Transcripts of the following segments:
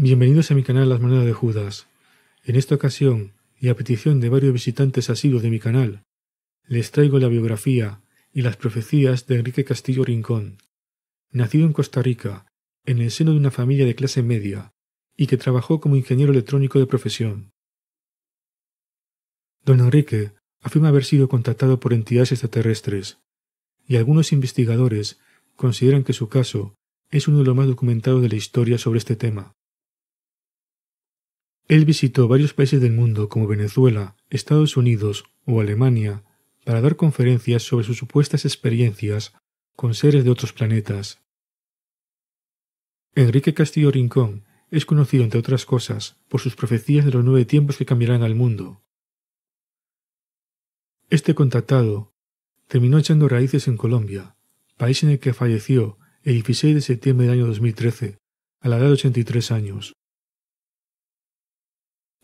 Bienvenidos a mi canal Las Monedas de Judas. En esta ocasión, y a petición de varios visitantes asiduos de mi canal, les traigo la biografía y las profecías de Enrique Castillo Rincón, nacido en Costa Rica, en el seno de una familia de clase media, y que trabajó como ingeniero electrónico de profesión. Don Enrique afirma haber sido contactado por entidades extraterrestres, y algunos investigadores consideran que su caso es uno de los más documentados de la historia sobre este tema. Él visitó varios países del mundo como Venezuela, Estados Unidos o Alemania para dar conferencias sobre sus supuestas experiencias con seres de otros planetas. Enrique Castillo Rincón es conocido, entre otras cosas, por sus profecías de los nueve tiempos que cambiarán al mundo. Este contactado terminó echando raíces en Colombia, país en el que falleció el 16 de septiembre del año 2013, a la edad de 83 años.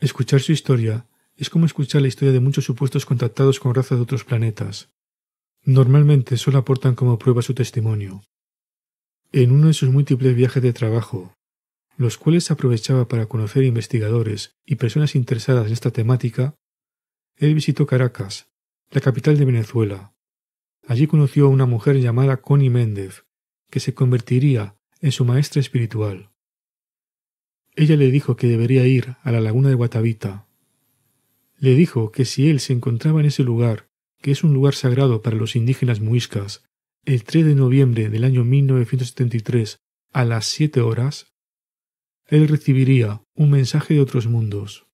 Escuchar su historia es como escuchar la historia de muchos supuestos contactados con razas de otros planetas. Normalmente solo aportan como prueba su testimonio. En uno de sus múltiples viajes de trabajo, los cuales aprovechaba para conocer investigadores y personas interesadas en esta temática, él visitó Caracas, la capital de Venezuela. Allí conoció a una mujer llamada Connie Méndez, que se convertiría en su maestra espiritual. Ella le dijo que debería ir a la laguna de Guatavita. Le dijo que si él se encontraba en ese lugar, que es un lugar sagrado para los indígenas muiscas, el 3 de noviembre del año 1973, a las 7 horas, él recibiría un mensaje de otros mundos.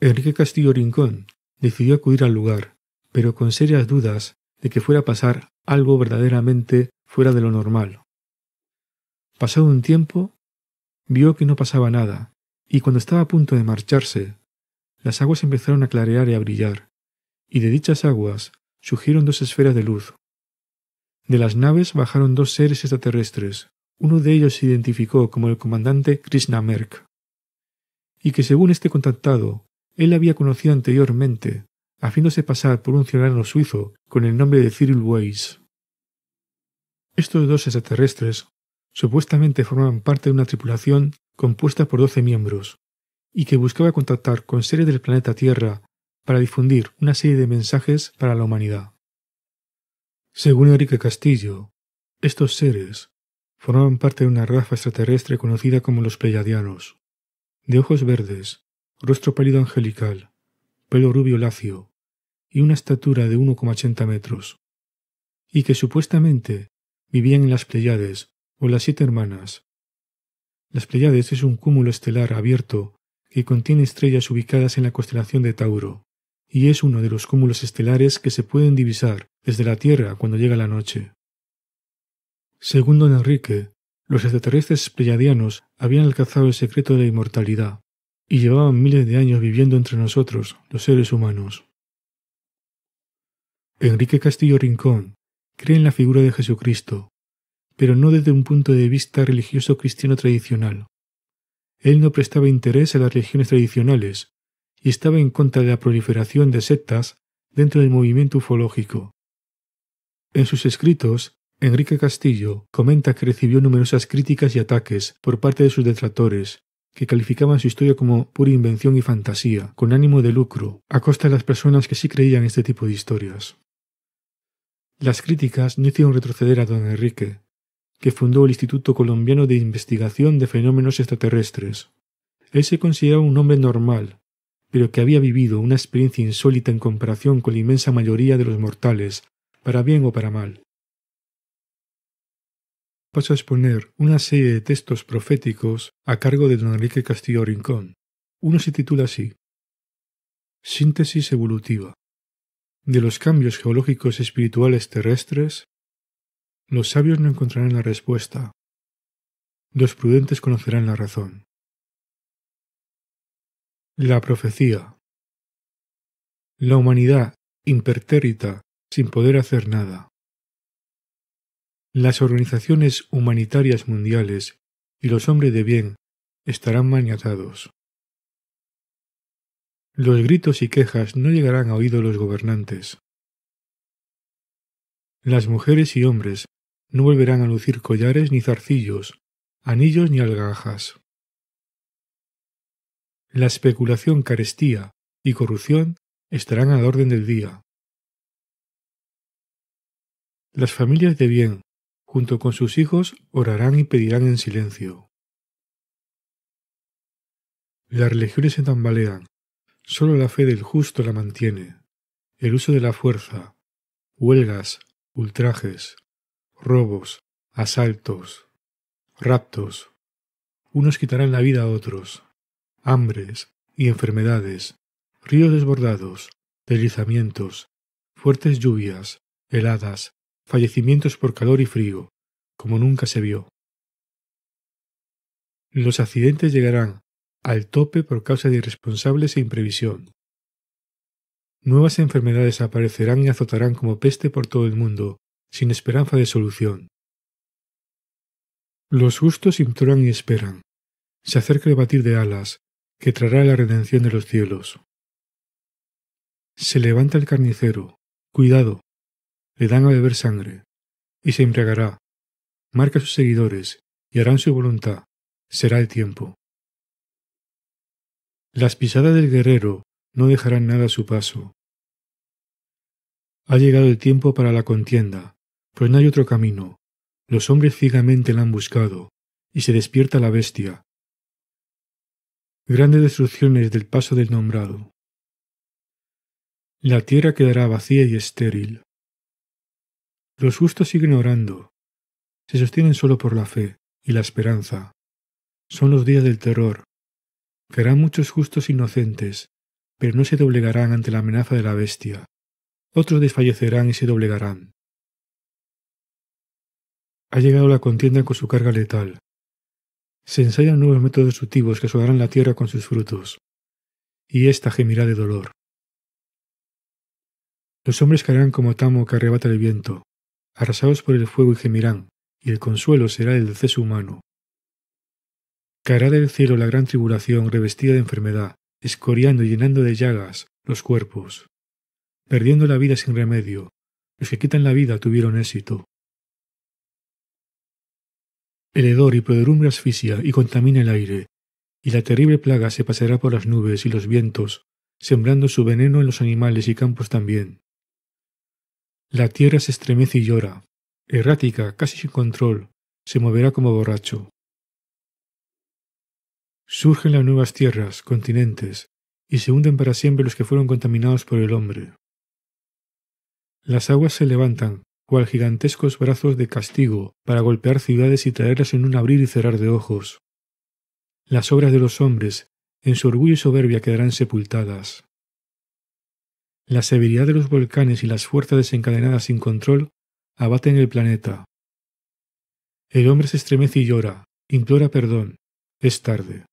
Enrique Castillo Rincón decidió acudir al lugar, pero con serias dudas de que fuera a pasar algo verdaderamente fuera de lo normal. Pasado un tiempo, Vio que no pasaba nada, y cuando estaba a punto de marcharse, las aguas empezaron a clarear y a brillar, y de dichas aguas surgieron dos esferas de luz. De las naves bajaron dos seres extraterrestres, uno de ellos se identificó como el comandante Krishna y que según este contactado, él había conocido anteriormente, haciéndose pasar por un ciudadano suizo con el nombre de Cyril Weiss. Estos dos extraterrestres supuestamente formaban parte de una tripulación compuesta por doce miembros, y que buscaba contactar con seres del planeta Tierra para difundir una serie de mensajes para la humanidad. Según Enrique Castillo, estos seres formaban parte de una raza extraterrestre conocida como los Pleiadianos, de ojos verdes, rostro pálido angelical, pelo rubio lacio y una estatura de 1,80 metros, y que supuestamente vivían en las Pleiades o las siete hermanas. Las Pleiades este es un cúmulo estelar abierto que contiene estrellas ubicadas en la constelación de Tauro, y es uno de los cúmulos estelares que se pueden divisar desde la Tierra cuando llega la noche. Según don Enrique, los extraterrestres pleiadianos habían alcanzado el secreto de la inmortalidad y llevaban miles de años viviendo entre nosotros, los seres humanos. Enrique Castillo Rincón cree en la figura de Jesucristo pero no desde un punto de vista religioso cristiano tradicional. Él no prestaba interés a las religiones tradicionales y estaba en contra de la proliferación de sectas dentro del movimiento ufológico. En sus escritos, Enrique Castillo comenta que recibió numerosas críticas y ataques por parte de sus detractores, que calificaban su historia como pura invención y fantasía, con ánimo de lucro, a costa de las personas que sí creían este tipo de historias. Las críticas no hicieron retroceder a don Enrique, que fundó el Instituto Colombiano de Investigación de Fenómenos Extraterrestres. Él se consideraba un hombre normal, pero que había vivido una experiencia insólita en comparación con la inmensa mayoría de los mortales, para bien o para mal. Paso a exponer una serie de textos proféticos a cargo de don Enrique Castillo Rincón. Uno se titula así Síntesis evolutiva. De los cambios geológicos espirituales terrestres los sabios no encontrarán la respuesta. Los prudentes conocerán la razón. La profecía. La humanidad, impertérrita, sin poder hacer nada. Las organizaciones humanitarias mundiales y los hombres de bien estarán maniatados. Los gritos y quejas no llegarán a oído los gobernantes. Las mujeres y hombres no volverán a lucir collares ni zarcillos, anillos ni algajas. La especulación, carestía y corrupción estarán a la orden del día. Las familias de bien, junto con sus hijos, orarán y pedirán en silencio. Las religiones se tambalean, solo la fe del justo la mantiene. El uso de la fuerza, huelgas, ultrajes, robos, asaltos, raptos. Unos quitarán la vida a otros, hambres y enfermedades, ríos desbordados, deslizamientos, fuertes lluvias, heladas, fallecimientos por calor y frío, como nunca se vio. Los accidentes llegarán al tope por causa de irresponsables e imprevisión. Nuevas enfermedades aparecerán y azotarán como peste por todo el mundo, sin esperanza de solución. Los justos imploran y esperan. Se acerca el batir de alas, que traerá la redención de los cielos. Se levanta el carnicero. Cuidado. Le dan a beber sangre. Y se embriagará. Marca sus seguidores, y harán su voluntad. Será el tiempo. Las pisadas del guerrero no dejarán nada a su paso. Ha llegado el tiempo para la contienda, pues no hay otro camino. Los hombres ciegamente la han buscado, y se despierta la bestia. Grandes destrucciones del paso del nombrado. La tierra quedará vacía y estéril. Los justos siguen orando. Se sostienen solo por la fe y la esperanza. Son los días del terror. Serán muchos justos inocentes, pero no se doblegarán ante la amenaza de la bestia. Otros desfallecerán y se doblegarán ha llegado la contienda con su carga letal. Se ensayan nuevos métodos sutivos que sudarán la tierra con sus frutos, y ésta gemirá de dolor. Los hombres caerán como tamo que arrebata el viento, arrasados por el fuego y gemirán, y el consuelo será el deceso humano. Caerá del cielo la gran tribulación revestida de enfermedad, escoriando y llenando de llagas los cuerpos, perdiendo la vida sin remedio. Los que quitan la vida tuvieron éxito. El Hedor y podredumbre asfixia y contamina el aire, y la terrible plaga se pasará por las nubes y los vientos, sembrando su veneno en los animales y campos también. La tierra se estremece y llora, errática, casi sin control, se moverá como borracho. Surgen las nuevas tierras, continentes, y se hunden para siempre los que fueron contaminados por el hombre. Las aguas se levantan, al gigantescos brazos de castigo para golpear ciudades y traerlas en un abrir y cerrar de ojos. Las obras de los hombres, en su orgullo y soberbia, quedarán sepultadas. La severidad de los volcanes y las fuerzas desencadenadas sin control abaten el planeta. El hombre se estremece y llora, implora perdón. Es tarde.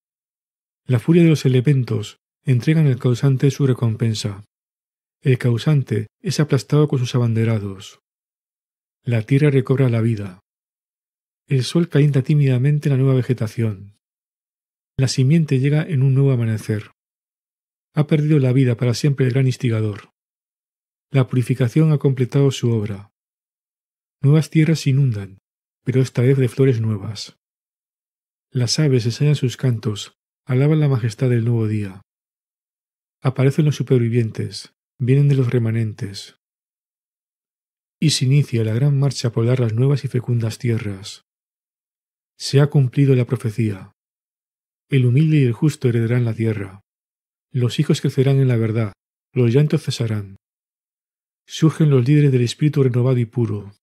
La furia de los elementos entregan al causante su recompensa. El causante es aplastado con sus abanderados. La tierra recobra la vida. El sol calienta tímidamente la nueva vegetación. La simiente llega en un nuevo amanecer. Ha perdido la vida para siempre el gran instigador. La purificación ha completado su obra. Nuevas tierras se inundan, pero esta vez de flores nuevas. Las aves ensayan sus cantos, alaban la majestad del nuevo día. Aparecen los supervivientes, vienen de los remanentes, y se inicia la gran marcha a poblar las nuevas y fecundas tierras. Se ha cumplido la profecía. El humilde y el justo heredarán la tierra. Los hijos crecerán en la verdad, los llantos cesarán. Surgen los líderes del espíritu renovado y puro.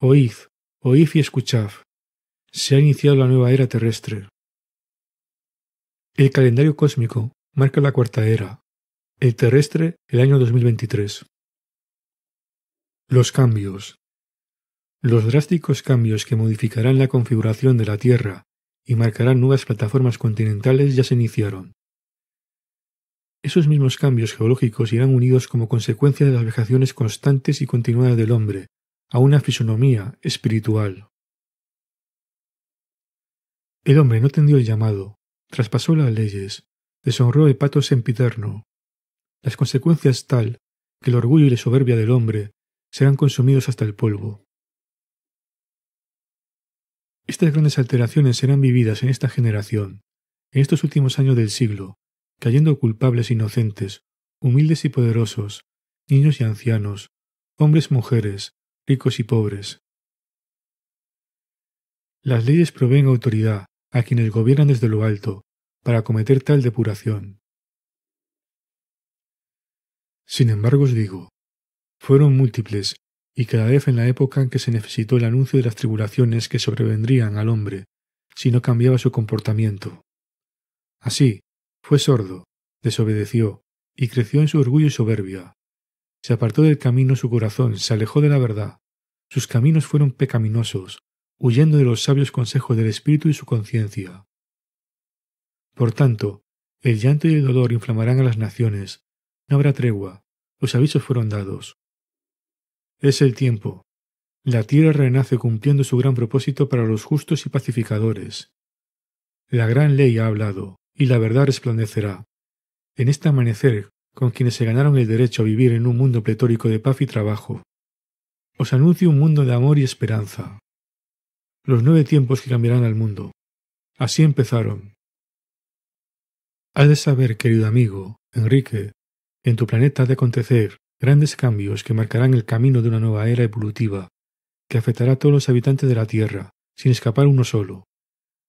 Oíd, oíd y escuchad. Se ha iniciado la nueva era terrestre. El calendario cósmico marca la cuarta era, el terrestre el año 2023. Los cambios. Los drásticos cambios que modificarán la configuración de la Tierra y marcarán nuevas plataformas continentales ya se iniciaron. Esos mismos cambios geológicos irán unidos como consecuencia de las vejaciones constantes y continuadas del hombre a una fisonomía espiritual. El hombre no tendió el llamado, traspasó las leyes, deshonró el pato sempiterno. Las consecuencias tal que el orgullo y la soberbia del hombre serán consumidos hasta el polvo. Estas grandes alteraciones serán vividas en esta generación, en estos últimos años del siglo, cayendo culpables inocentes, humildes y poderosos, niños y ancianos, hombres y mujeres, ricos y pobres. Las leyes proveen autoridad a quienes gobiernan desde lo alto para cometer tal depuración. Sin embargo os digo, fueron múltiples, y cada vez en la época en que se necesitó el anuncio de las tribulaciones que sobrevendrían al hombre, si no cambiaba su comportamiento. Así, fue sordo, desobedeció, y creció en su orgullo y soberbia. Se apartó del camino su corazón, se alejó de la verdad. Sus caminos fueron pecaminosos, huyendo de los sabios consejos del espíritu y su conciencia. Por tanto, el llanto y el dolor inflamarán a las naciones. No habrá tregua. Los avisos fueron dados. Es el tiempo. La tierra renace cumpliendo su gran propósito para los justos y pacificadores. La gran ley ha hablado, y la verdad resplandecerá. En este amanecer, con quienes se ganaron el derecho a vivir en un mundo pletórico de paz y trabajo. Os anuncio un mundo de amor y esperanza. Los nueve tiempos que cambiarán al mundo. Así empezaron. Has de saber, querido amigo, Enrique, en tu planeta ha de acontecer, grandes cambios que marcarán el camino de una nueva era evolutiva, que afectará a todos los habitantes de la Tierra, sin escapar uno solo,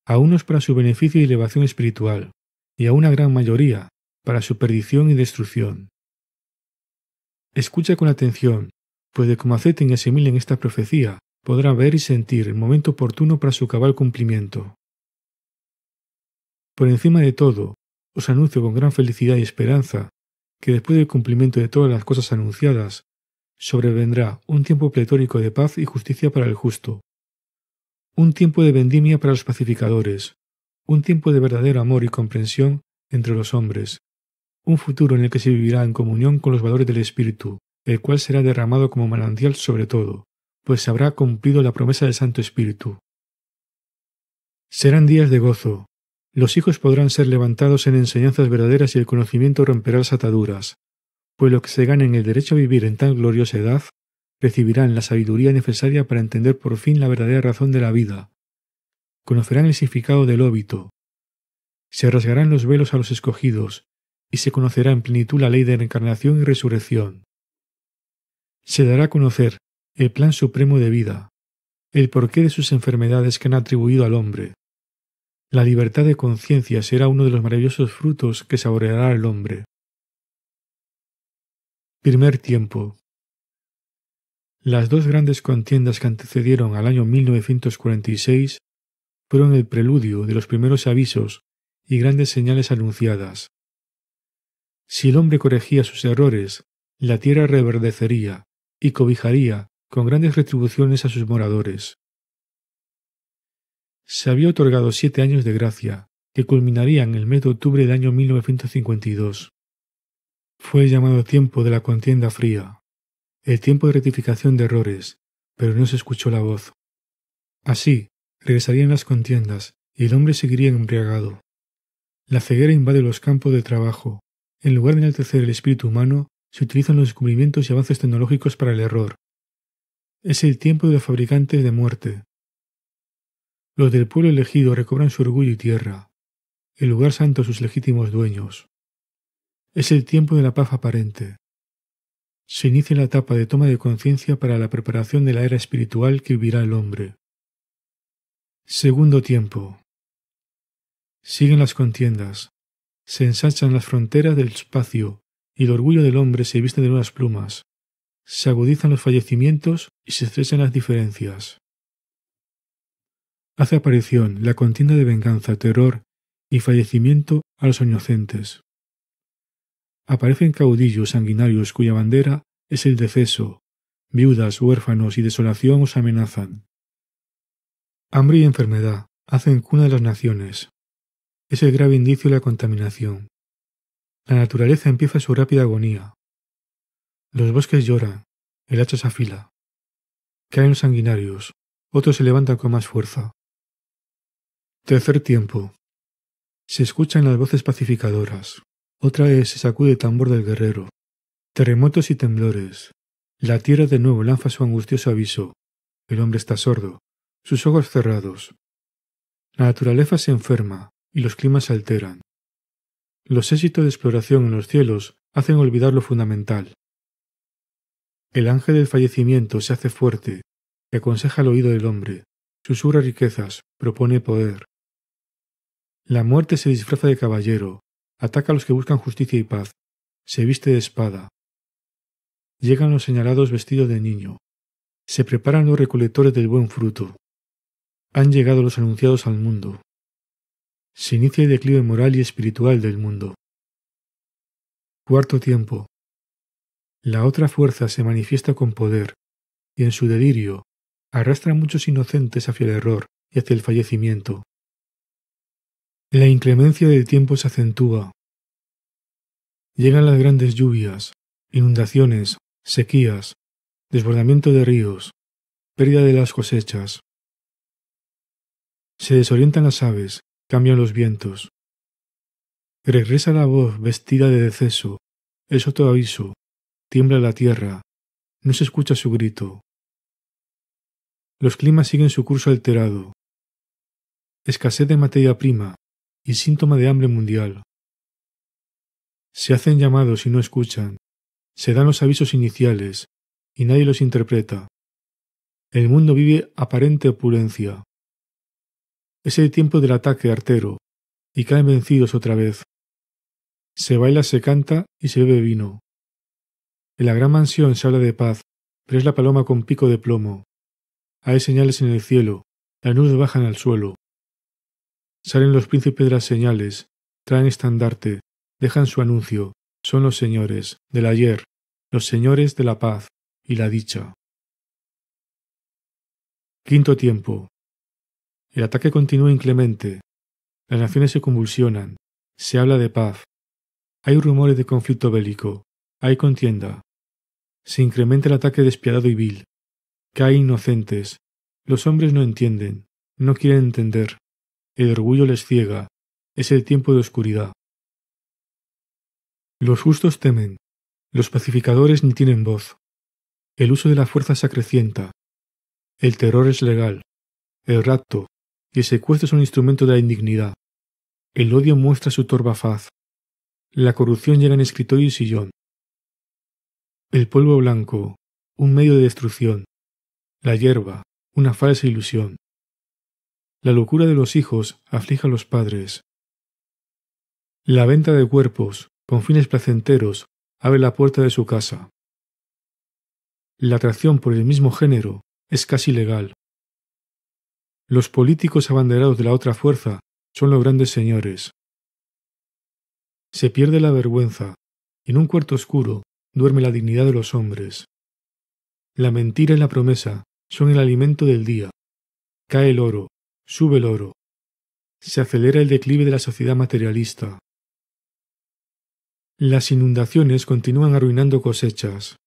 a unos para su beneficio y elevación espiritual, y a una gran mayoría para su perdición y destrucción. Escucha con atención, pues de como acepten y asimilen esta profecía, podrá ver y sentir el momento oportuno para su cabal cumplimiento. Por encima de todo, os anuncio con gran felicidad y esperanza que después del cumplimiento de todas las cosas anunciadas, sobrevendrá un tiempo pletórico de paz y justicia para el justo, un tiempo de vendimia para los pacificadores, un tiempo de verdadero amor y comprensión entre los hombres, un futuro en el que se vivirá en comunión con los valores del Espíritu, el cual será derramado como manantial sobre todo, pues se habrá cumplido la promesa del Santo Espíritu. Serán días de gozo, los hijos podrán ser levantados en enseñanzas verdaderas y el conocimiento romperá las ataduras, pues los que se ganen el derecho a vivir en tan gloriosa edad recibirán la sabiduría necesaria para entender por fin la verdadera razón de la vida. Conocerán el significado del óbito. Se rasgarán los velos a los escogidos, y se conocerá en plenitud la ley de encarnación y resurrección. Se dará a conocer el plan supremo de vida, el porqué de sus enfermedades que han atribuido al hombre, la libertad de conciencia será uno de los maravillosos frutos que saboreará el hombre. Primer tiempo. Las dos grandes contiendas que antecedieron al año 1946 fueron el preludio de los primeros avisos y grandes señales anunciadas. Si el hombre corregía sus errores, la tierra reverdecería y cobijaría con grandes retribuciones a sus moradores se había otorgado siete años de gracia, que culminarían en el mes de octubre del año 1952. Fue llamado tiempo de la contienda fría, el tiempo de rectificación de errores, pero no se escuchó la voz. Así, regresarían las contiendas y el hombre seguiría embriagado. La ceguera invade los campos de trabajo. En lugar de enaltecer el espíritu humano, se utilizan los descubrimientos y avances tecnológicos para el error. Es el tiempo de los fabricantes de muerte, los del pueblo elegido recobran su orgullo y tierra, el lugar santo sus legítimos dueños. Es el tiempo de la paz aparente. Se inicia la etapa de toma de conciencia para la preparación de la era espiritual que vivirá el hombre. Segundo tiempo. Siguen las contiendas. Se ensanchan las fronteras del espacio y el orgullo del hombre se viste de nuevas plumas. Se agudizan los fallecimientos y se estrechan las diferencias hace aparición la contienda de venganza, terror y fallecimiento a los inocentes. Aparecen caudillos sanguinarios cuya bandera es el deceso, viudas, huérfanos y desolación os amenazan. Hambre y enfermedad hacen cuna de las naciones. Es el grave indicio de la contaminación. La naturaleza empieza su rápida agonía. Los bosques lloran, el hacha se afila. Caen sanguinarios, otros se levantan con más fuerza. Tercer tiempo. Se escuchan las voces pacificadoras. Otra vez se sacude el tambor del guerrero. Terremotos y temblores. La tierra de nuevo lanza su angustioso aviso. El hombre está sordo, sus ojos cerrados. La naturaleza se enferma y los climas se alteran. Los éxitos de exploración en los cielos hacen olvidar lo fundamental. El ángel del fallecimiento se hace fuerte y aconseja al oído del hombre. Susurra riquezas, propone poder. La muerte se disfraza de caballero, ataca a los que buscan justicia y paz, se viste de espada. Llegan los señalados vestidos de niño. Se preparan los recolectores del buen fruto. Han llegado los anunciados al mundo. Se inicia el declive moral y espiritual del mundo. Cuarto tiempo. La otra fuerza se manifiesta con poder, y en su delirio, arrastra a muchos inocentes hacia el error y hacia el fallecimiento. La inclemencia del tiempo se acentúa. Llegan las grandes lluvias, inundaciones, sequías, desbordamiento de ríos, pérdida de las cosechas. Se desorientan las aves, cambian los vientos. Regresa la voz vestida de deceso, es otro aviso, tiembla la tierra, no se escucha su grito los climas siguen su curso alterado. Escasez de materia prima y síntoma de hambre mundial. Se hacen llamados y no escuchan. Se dan los avisos iniciales y nadie los interpreta. El mundo vive aparente opulencia. Es el tiempo del ataque artero y caen vencidos otra vez. Se baila, se canta y se bebe vino. En la gran mansión se habla de paz, pero es la paloma con pico de plomo. Hay señales en el cielo, las nubes bajan al suelo. Salen los príncipes de las señales, traen estandarte, dejan su anuncio, son los señores del ayer, los señores de la paz y la dicha. Quinto tiempo. El ataque continúa inclemente. Las naciones se convulsionan. Se habla de paz. Hay rumores de conflicto bélico. Hay contienda. Se incrementa el ataque despiadado y vil hay inocentes. Los hombres no entienden, no quieren entender. El orgullo les ciega. Es el tiempo de oscuridad. Los justos temen. Los pacificadores ni tienen voz. El uso de la fuerza se acrecienta. El terror es legal. El rapto y el secuestro son instrumento de la indignidad. El odio muestra su torva faz. La corrupción llega en escritorio y sillón. El polvo blanco, un medio de destrucción, la hierba, una falsa ilusión. La locura de los hijos aflige a los padres. La venta de cuerpos, con fines placenteros, abre la puerta de su casa. La atracción por el mismo género es casi legal. Los políticos abanderados de la otra fuerza son los grandes señores. Se pierde la vergüenza, y en un cuarto oscuro duerme la dignidad de los hombres. La mentira y la promesa son el alimento del día. Cae el oro, sube el oro. Se acelera el declive de la sociedad materialista. Las inundaciones continúan arruinando cosechas.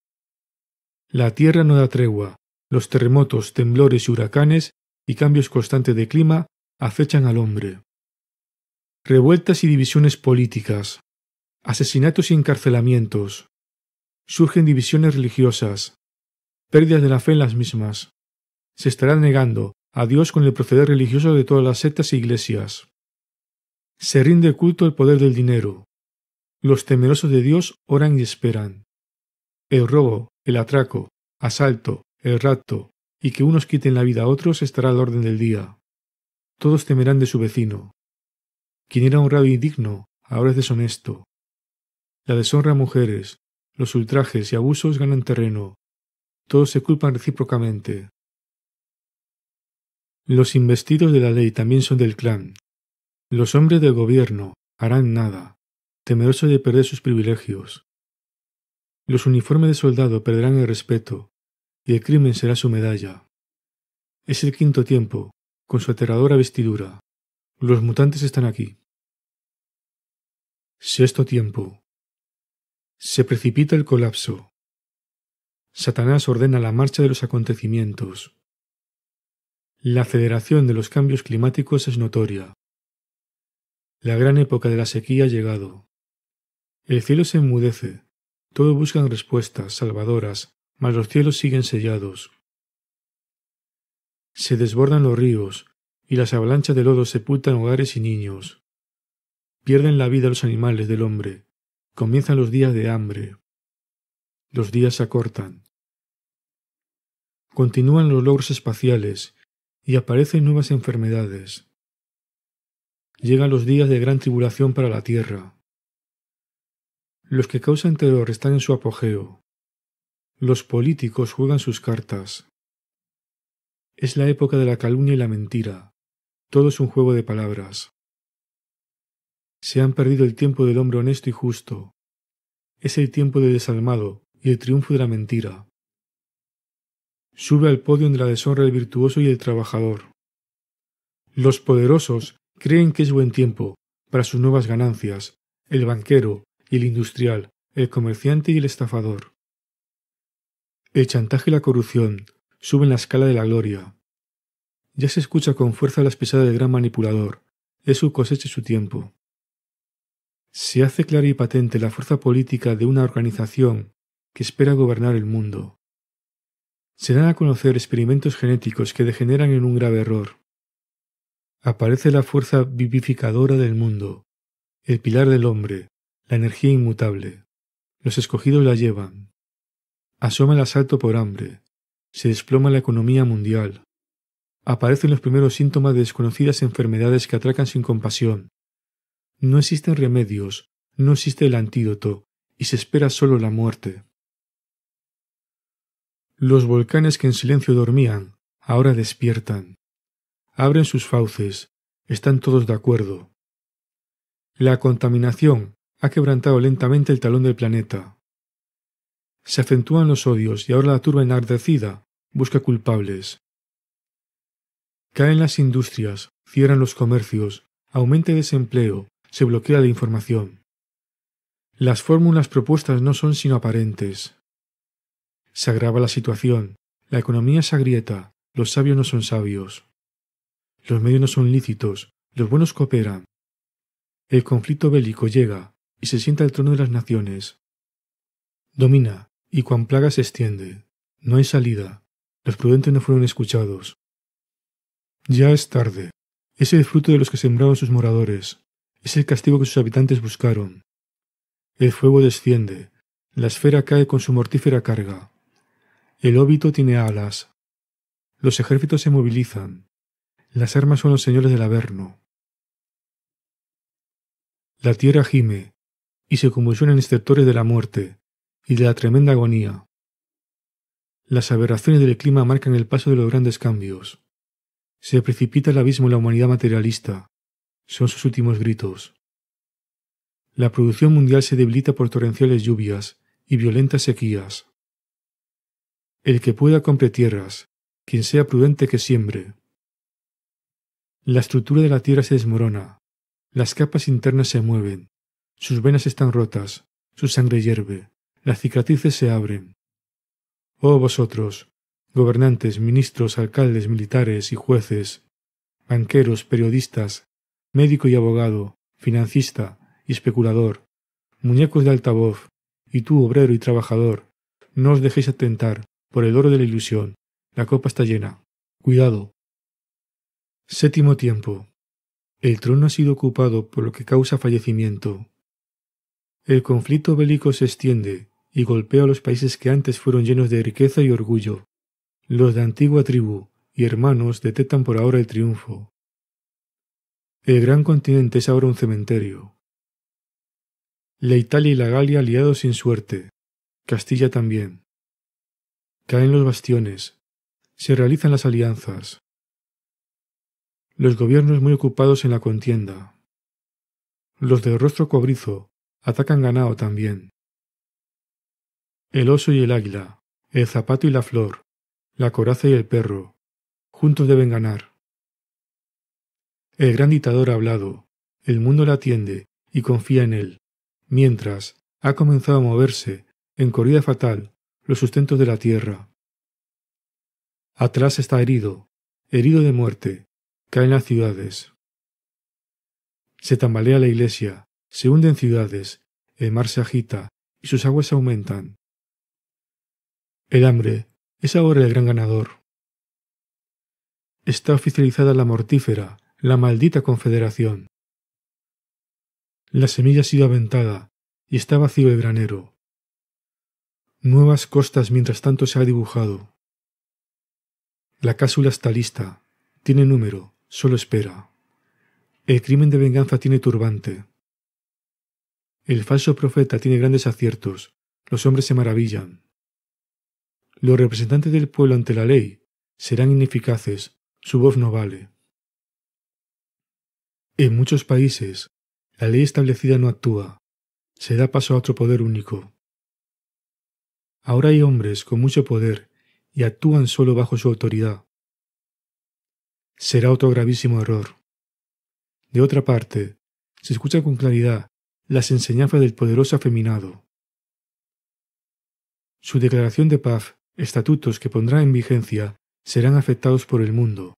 La tierra no da tregua. Los terremotos, temblores y huracanes y cambios constantes de clima acechan al hombre. Revueltas y divisiones políticas. Asesinatos y encarcelamientos. Surgen divisiones religiosas. Pérdidas de la fe en las mismas se estará negando a Dios con el proceder religioso de todas las sectas e iglesias. Se rinde culto al poder del dinero. Los temerosos de Dios oran y esperan. El robo, el atraco, asalto, el rapto, y que unos quiten la vida a otros estará al orden del día. Todos temerán de su vecino. Quien era honrado y digno, ahora es deshonesto. La deshonra a mujeres, los ultrajes y abusos ganan terreno. Todos se culpan recíprocamente. Los investidos de la ley también son del clan. Los hombres del gobierno harán nada, temerosos de perder sus privilegios. Los uniformes de soldado perderán el respeto, y el crimen será su medalla. Es el quinto tiempo, con su aterradora vestidura. Los mutantes están aquí. Sexto tiempo. Se precipita el colapso. Satanás ordena la marcha de los acontecimientos. La aceleración de los cambios climáticos es notoria. La gran época de la sequía ha llegado. El cielo se enmudece. Todos buscan respuestas salvadoras, mas los cielos siguen sellados. Se desbordan los ríos, y las avalanchas de lodo sepultan hogares y niños. Pierden la vida los animales del hombre. Comienzan los días de hambre. Los días se acortan. Continúan los logros espaciales y aparecen nuevas enfermedades. Llegan los días de gran tribulación para la tierra. Los que causan terror están en su apogeo. Los políticos juegan sus cartas. Es la época de la calumnia y la mentira. Todo es un juego de palabras. Se han perdido el tiempo del hombre honesto y justo. Es el tiempo del desalmado y el triunfo de la mentira. Sube al podio de la deshonra el virtuoso y el trabajador. Los poderosos creen que es buen tiempo para sus nuevas ganancias, el banquero el industrial, el comerciante y el estafador. El chantaje y la corrupción suben la escala de la gloria. Ya se escucha con fuerza las pesadas del gran manipulador, es su cosecha y su tiempo. Se hace clara y patente la fuerza política de una organización que espera gobernar el mundo se dan a conocer experimentos genéticos que degeneran en un grave error. Aparece la fuerza vivificadora del mundo, el pilar del hombre, la energía inmutable. Los escogidos la llevan. Asoma el asalto por hambre. Se desploma la economía mundial. Aparecen los primeros síntomas de desconocidas enfermedades que atracan sin compasión. No existen remedios, no existe el antídoto, y se espera solo la muerte. Los volcanes que en silencio dormían, ahora despiertan. Abren sus fauces, están todos de acuerdo. La contaminación ha quebrantado lentamente el talón del planeta. Se acentúan los odios y ahora la turba enardecida busca culpables. Caen las industrias, cierran los comercios, aumenta el desempleo, se bloquea la información. Las fórmulas propuestas no son sino aparentes. Se agrava la situación. La economía se agrieta. Los sabios no son sabios. Los medios no son lícitos. Los buenos cooperan. El conflicto bélico llega y se sienta el trono de las naciones. Domina, y cuan plaga se extiende. No hay salida. Los prudentes no fueron escuchados. Ya es tarde. Es el fruto de los que sembraron sus moradores. Es el castigo que sus habitantes buscaron. El fuego desciende. La esfera cae con su mortífera carga. El óbito tiene alas. Los ejércitos se movilizan. Las armas son los señores del Averno. La tierra gime, y se convulsionan estertores de la muerte y de la tremenda agonía. Las aberraciones del clima marcan el paso de los grandes cambios. Se precipita el abismo en la humanidad materialista. Son sus últimos gritos. La producción mundial se debilita por torrenciales lluvias y violentas sequías. El que pueda compre tierras, quien sea prudente que siembre. La estructura de la tierra se desmorona, las capas internas se mueven, sus venas están rotas, su sangre hierve, las cicatrices se abren. Oh vosotros, gobernantes, ministros, alcaldes, militares y jueces, banqueros, periodistas, médico y abogado, financista y especulador, muñecos de altavoz, y tú, obrero y trabajador, no os dejéis atentar, por el oro de la ilusión. La copa está llena. Cuidado. Séptimo tiempo. El trono ha sido ocupado por lo que causa fallecimiento. El conflicto bélico se extiende y golpea a los países que antes fueron llenos de riqueza y orgullo. Los de antigua tribu y hermanos detectan por ahora el triunfo. El gran continente es ahora un cementerio. La Italia y la Galia aliados sin suerte. Castilla también caen los bastiones, se realizan las alianzas, los gobiernos muy ocupados en la contienda. Los de rostro cobrizo atacan ganado también. El oso y el águila, el zapato y la flor, la coraza y el perro, juntos deben ganar. El gran dictador ha hablado, el mundo le atiende y confía en él, mientras ha comenzado a moverse, en corrida fatal, los sustentos de la tierra. Atrás está herido, herido de muerte, caen las ciudades. Se tambalea la iglesia, se hunden ciudades, el mar se agita y sus aguas aumentan. El hambre es ahora el gran ganador. Está oficializada la mortífera, la maldita confederación. La semilla ha sido aventada y está vacío el granero. Nuevas costas mientras tanto se ha dibujado. La cápsula está lista. Tiene número. Solo espera. El crimen de venganza tiene turbante. El falso profeta tiene grandes aciertos. Los hombres se maravillan. Los representantes del pueblo ante la ley serán ineficaces. Su voz no vale. En muchos países, la ley establecida no actúa. Se da paso a otro poder único. Ahora hay hombres con mucho poder y actúan solo bajo su autoridad. Será otro gravísimo error. De otra parte, se escucha con claridad las enseñanzas del poderoso afeminado. Su declaración de paz, estatutos que pondrá en vigencia, serán afectados por el mundo.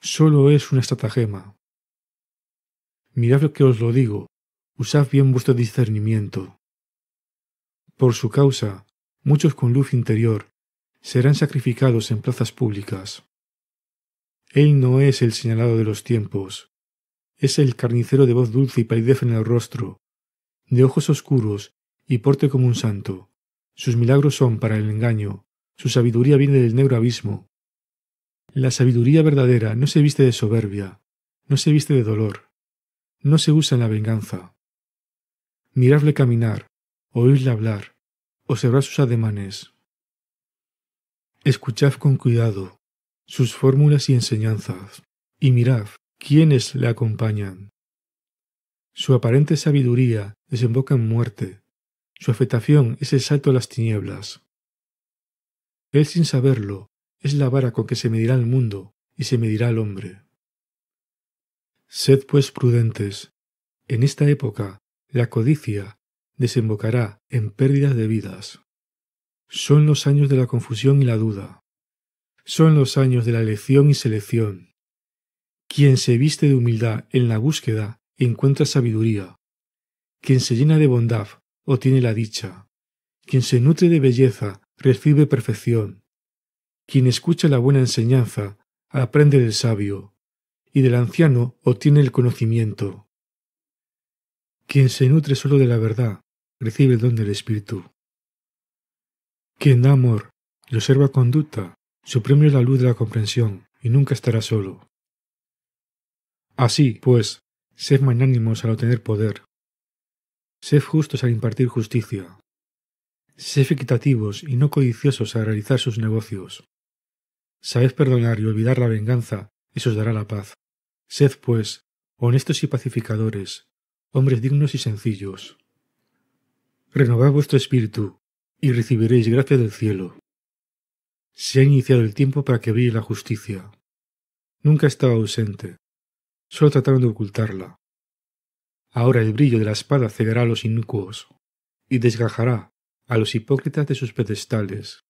Solo es una estratagema. Mirad lo que os lo digo, usad bien vuestro discernimiento. Por su causa, muchos con luz interior, serán sacrificados en plazas públicas. Él no es el señalado de los tiempos, es el carnicero de voz dulce y palidez en el rostro, de ojos oscuros y porte como un santo. Sus milagros son para el engaño, su sabiduría viene del negro abismo. La sabiduría verdadera no se viste de soberbia, no se viste de dolor, no se usa en la venganza. Miradle caminar, oírle hablar, observad sus ademanes. Escuchad con cuidado sus fórmulas y enseñanzas, y mirad quiénes le acompañan. Su aparente sabiduría desemboca en muerte, su afectación es el salto a las tinieblas. Él sin saberlo es la vara con que se medirá el mundo y se medirá el hombre. Sed pues prudentes. En esta época la codicia desembocará en pérdidas de vidas. Son los años de la confusión y la duda. Son los años de la elección y selección. Quien se viste de humildad en la búsqueda encuentra sabiduría. Quien se llena de bondad obtiene la dicha. Quien se nutre de belleza recibe perfección. Quien escucha la buena enseñanza aprende del sabio, y del anciano obtiene el conocimiento. Quien se nutre solo de la verdad recibe el don del Espíritu. Quien da amor y observa conducta, su premio es la luz de la comprensión y nunca estará solo. Así, pues, sed magnánimos al obtener poder. Sed justos al impartir justicia. Sed equitativos y no codiciosos al realizar sus negocios. Sabed perdonar y olvidar la venganza, y os dará la paz. Sed, pues, honestos y pacificadores, hombres dignos y sencillos renovad vuestro espíritu, y recibiréis gracia del cielo. Se ha iniciado el tiempo para que brille la justicia. Nunca estaba ausente. Solo trataron de ocultarla. Ahora el brillo de la espada cegará a los inicuos, y desgajará a los hipócritas de sus pedestales.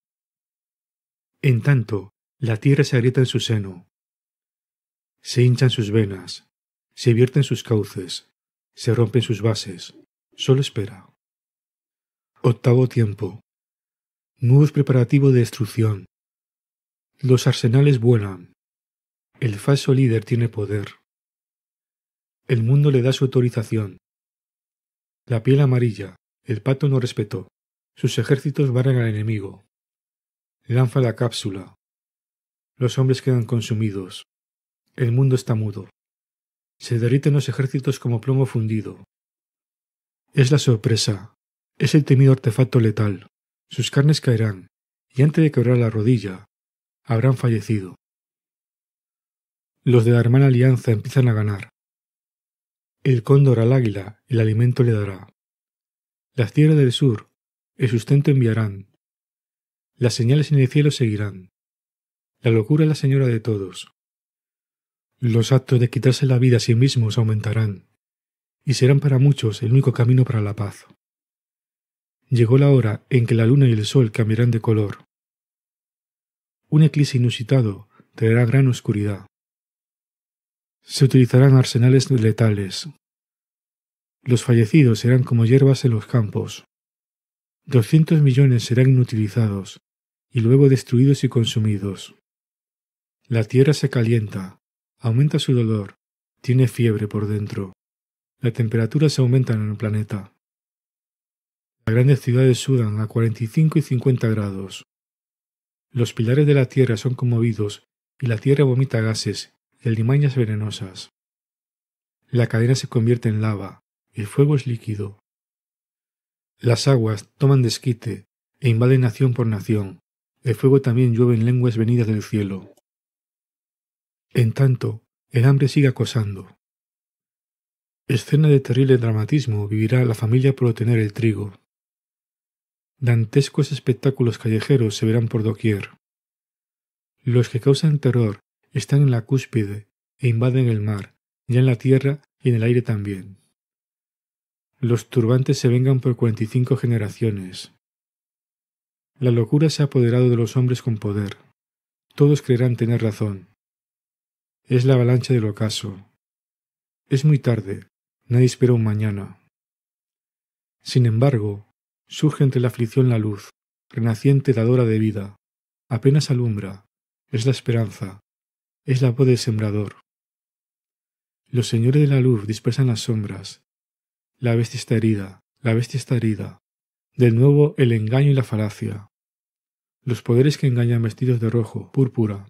En tanto, la tierra se agrieta en su seno. Se hinchan sus venas, se vierten sus cauces, se rompen sus bases. Solo espera. Octavo tiempo. Nuevos preparativos de destrucción. Los arsenales vuelan. El falso líder tiene poder. El mundo le da su autorización. La piel amarilla. El pato no respetó. Sus ejércitos varan al enemigo. Lanza la cápsula. Los hombres quedan consumidos. El mundo está mudo. Se derriten los ejércitos como plomo fundido. Es la sorpresa, es el temido artefacto letal. Sus carnes caerán, y antes de quebrar la rodilla, habrán fallecido. Los de la hermana alianza empiezan a ganar. El cóndor al águila el alimento le dará. Las tierras del sur el sustento enviarán. Las señales en el cielo seguirán. La locura es la señora de todos. Los actos de quitarse la vida a sí mismos aumentarán, y serán para muchos el único camino para la paz llegó la hora en que la luna y el sol cambiarán de color. Un eclipse inusitado traerá gran oscuridad. Se utilizarán arsenales letales. Los fallecidos serán como hierbas en los campos. Doscientos millones serán inutilizados y luego destruidos y consumidos. La tierra se calienta, aumenta su dolor, tiene fiebre por dentro. La temperatura se aumenta en el planeta. Las grandes ciudades sudan a 45 y 50 grados. Los pilares de la tierra son conmovidos y la tierra vomita gases y alimañas venenosas. La cadena se convierte en lava y el fuego es líquido. Las aguas toman desquite e invaden nación por nación. El fuego también llueve en lenguas venidas del cielo. En tanto, el hambre sigue acosando. Escena de terrible dramatismo vivirá la familia por obtener el trigo, Dantescos espectáculos callejeros se verán por doquier. Los que causan terror están en la cúspide e invaden el mar, ya en la tierra y en el aire también. Los turbantes se vengan por cuarenta y cinco generaciones. La locura se ha apoderado de los hombres con poder. Todos creerán tener razón. Es la avalancha del ocaso. Es muy tarde. Nadie espera un mañana. Sin embargo, Surge entre la aflicción la luz, renaciente dadora de vida. Apenas alumbra, es la esperanza, es la voz del sembrador. Los señores de la luz dispersan las sombras. La bestia está herida, la bestia está herida. De nuevo el engaño y la falacia. Los poderes que engañan vestidos de rojo, púrpura.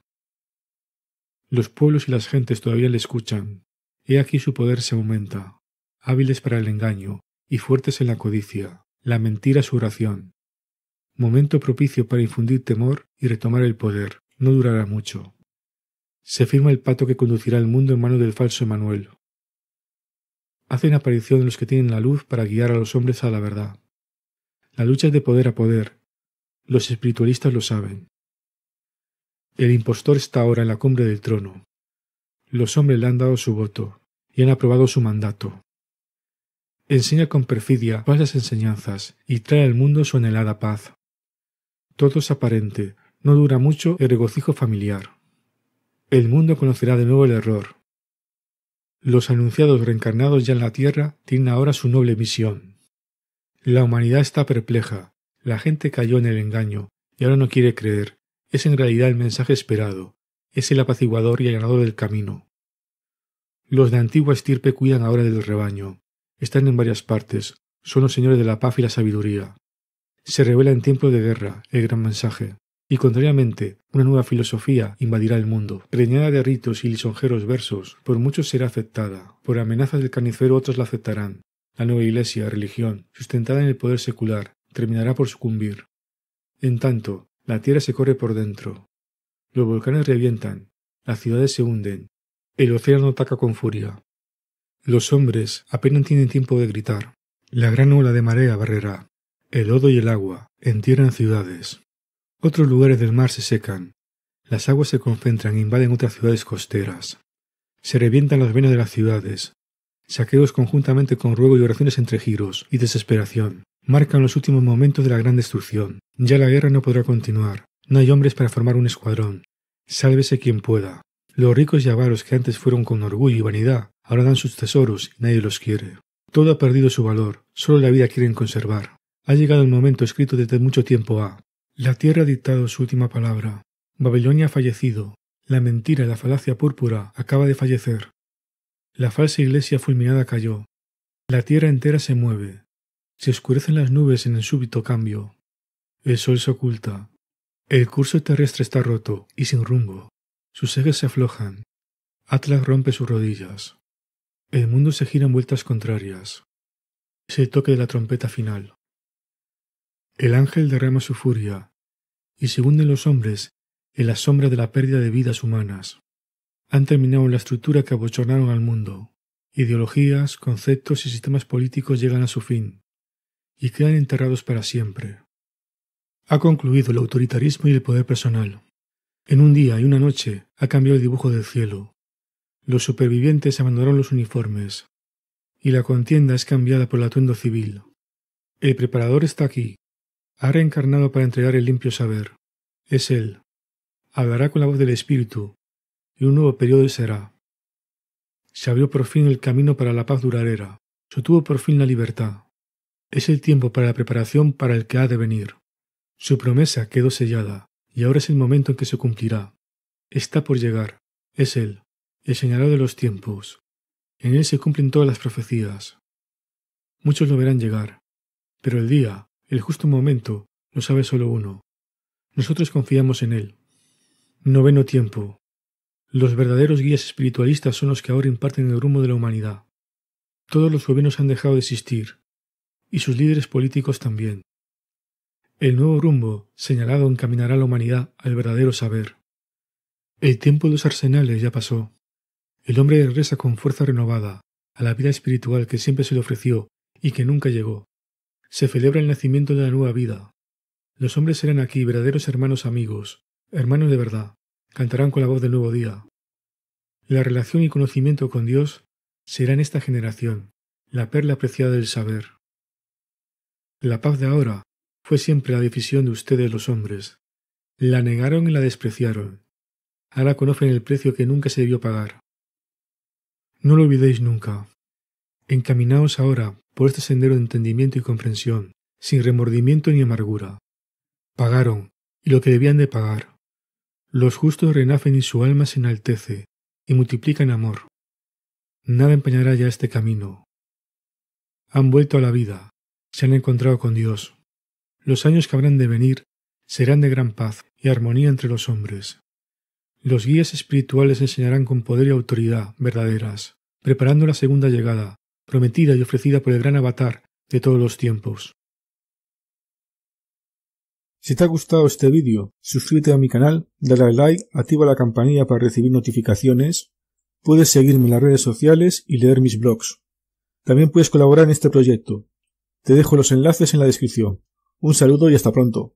Los pueblos y las gentes todavía le escuchan. He aquí su poder se aumenta, hábiles para el engaño y fuertes en la codicia. La mentira su oración. Momento propicio para infundir temor y retomar el poder. No durará mucho. Se firma el pato que conducirá el mundo en manos del falso Emanuel. Hacen aparición los que tienen la luz para guiar a los hombres a la verdad. La lucha es de poder a poder. Los espiritualistas lo saben. El impostor está ahora en la cumbre del trono. Los hombres le han dado su voto y han aprobado su mandato enseña con perfidia falsas enseñanzas y trae al mundo su anhelada paz. Todo es aparente, no dura mucho el regocijo familiar. El mundo conocerá de nuevo el error. Los anunciados reencarnados ya en la tierra tienen ahora su noble misión. La humanidad está perpleja, la gente cayó en el engaño y ahora no quiere creer. Es en realidad el mensaje esperado, es el apaciguador y allanador del camino. Los de antigua estirpe cuidan ahora del rebaño, están en varias partes. Son los señores de la paz y la sabiduría. Se revela en tiempo de guerra el gran mensaje. Y contrariamente, una nueva filosofía invadirá el mundo, preñada de ritos y lisonjeros versos, por muchos será aceptada, por amenazas del carnicero otros la aceptarán. La nueva iglesia, religión, sustentada en el poder secular, terminará por sucumbir. En tanto, la tierra se corre por dentro. Los volcanes revientan, las ciudades se hunden, el océano ataca con furia. Los hombres apenas tienen tiempo de gritar. La gran ola de marea barrerá. El lodo y el agua entierran ciudades. Otros lugares del mar se secan. Las aguas se concentran e invaden otras ciudades costeras. Se revientan las venas de las ciudades. Saqueos conjuntamente con ruego y oraciones entre giros y desesperación marcan los últimos momentos de la gran destrucción. Ya la guerra no podrá continuar. No hay hombres para formar un escuadrón. Sálvese quien pueda. Los ricos y avaros que antes fueron con orgullo y vanidad Ahora dan sus tesoros y nadie los quiere. Todo ha perdido su valor, solo la vida quieren conservar. Ha llegado el momento escrito desde mucho tiempo ha. La tierra ha dictado su última palabra. Babilonia ha fallecido. La mentira y la falacia púrpura acaba de fallecer. La falsa iglesia fulminada cayó. La tierra entera se mueve. Se oscurecen las nubes en el súbito cambio. El sol se oculta. El curso terrestre está roto y sin rumbo. Sus ejes se aflojan. Atlas rompe sus rodillas. El mundo se gira en vueltas contrarias. Es el toque de la trompeta final. El ángel derrama su furia, y se hunden los hombres en la sombra de la pérdida de vidas humanas. Han terminado la estructura que abochornaron al mundo. Ideologías, conceptos y sistemas políticos llegan a su fin, y quedan enterrados para siempre. Ha concluido el autoritarismo y el poder personal. En un día y una noche ha cambiado el dibujo del cielo los supervivientes abandonaron los uniformes, y la contienda es cambiada por el atuendo civil. El preparador está aquí. Ha reencarnado para entregar el limpio saber. Es él. Hablará con la voz del Espíritu, y un nuevo periodo será. Se abrió por fin el camino para la paz duradera. Se por fin la libertad. Es el tiempo para la preparación para el que ha de venir. Su promesa quedó sellada, y ahora es el momento en que se cumplirá. Está por llegar. Es él el señalado de los tiempos. En él se cumplen todas las profecías. Muchos lo verán llegar, pero el día, el justo momento, lo sabe solo uno. Nosotros confiamos en él. Noveno tiempo. Los verdaderos guías espiritualistas son los que ahora imparten el rumbo de la humanidad. Todos los gobiernos han dejado de existir, y sus líderes políticos también. El nuevo rumbo señalado encaminará a la humanidad al verdadero saber. El tiempo de los arsenales ya pasó. El hombre regresa con fuerza renovada a la vida espiritual que siempre se le ofreció y que nunca llegó. Se celebra el nacimiento de la nueva vida. Los hombres serán aquí verdaderos hermanos amigos, hermanos de verdad, cantarán con la voz del nuevo día. La relación y conocimiento con Dios será en esta generación, la perla preciada del saber. La paz de ahora fue siempre la decisión de ustedes los hombres. La negaron y la despreciaron. Ahora conocen el precio que nunca se debió pagar. No lo olvidéis nunca. Encaminaos ahora por este sendero de entendimiento y comprensión, sin remordimiento ni amargura. Pagaron, y lo que debían de pagar. Los justos renacen y su alma se enaltece, y multiplican amor. Nada empeñará ya este camino. Han vuelto a la vida, se han encontrado con Dios. Los años que habrán de venir serán de gran paz y armonía entre los hombres. Los guías espirituales enseñarán con poder y autoridad verdaderas, preparando la segunda llegada, prometida y ofrecida por el gran avatar de todos los tiempos. Si te ha gustado este vídeo, suscríbete a mi canal, dale like, activa la campanilla para recibir notificaciones, puedes seguirme en las redes sociales y leer mis blogs. También puedes colaborar en este proyecto. Te dejo los enlaces en la descripción. Un saludo y hasta pronto.